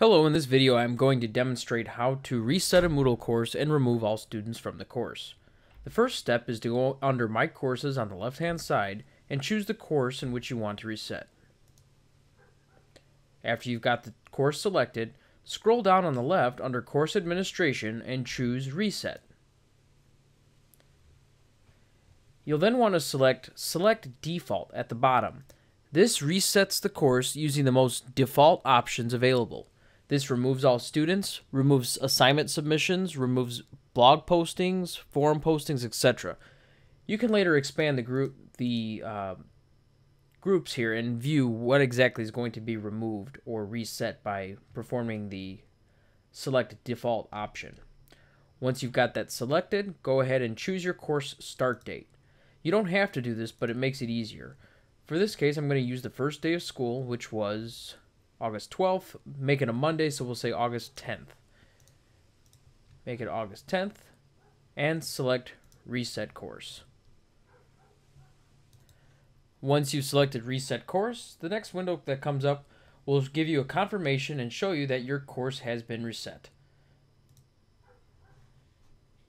Hello, in this video I'm going to demonstrate how to reset a Moodle course and remove all students from the course. The first step is to go under My Courses on the left hand side and choose the course in which you want to reset. After you've got the course selected, scroll down on the left under Course Administration and choose Reset. You'll then want to select Select Default at the bottom. This resets the course using the most default options available. This removes all students, removes assignment submissions, removes blog postings, forum postings, etc. You can later expand the group the uh, groups here and view what exactly is going to be removed or reset by performing the select default option. Once you've got that selected, go ahead and choose your course start date. You don't have to do this, but it makes it easier. For this case, I'm going to use the first day of school, which was August 12th. Make it a Monday, so we'll say August 10th. Make it August 10th and select Reset Course. Once you've selected Reset Course, the next window that comes up will give you a confirmation and show you that your course has been reset.